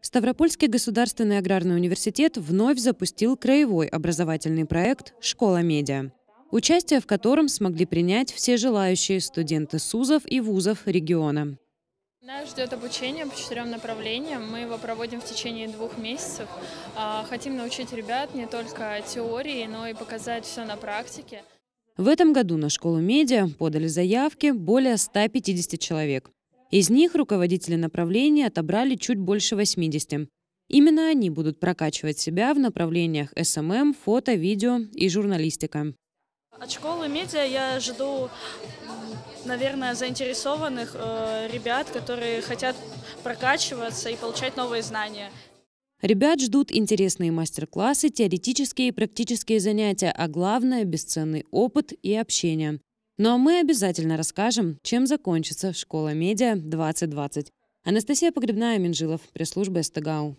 Ставропольский государственный аграрный университет вновь запустил краевой образовательный проект «Школа медиа», участие в котором смогли принять все желающие студенты СУЗов и вузов региона. Нас ждет обучение по четырем направлениям. Мы его проводим в течение двух месяцев. А, хотим научить ребят не только теории, но и показать все на практике. В этом году на школу медиа подали заявки более 150 человек. Из них руководители направлений отобрали чуть больше 80. Именно они будут прокачивать себя в направлениях СММ, фото, видео и журналистика. От школы медиа я жду, наверное, заинтересованных э, ребят, которые хотят прокачиваться и получать новые знания. Ребят ждут интересные мастер-классы, теоретические и практические занятия, а главное – бесценный опыт и общение. Ну а мы обязательно расскажем, чем закончится «Школа медиа 2020». Анастасия Погребная, Минжилов, пресс-служба СТГАУ.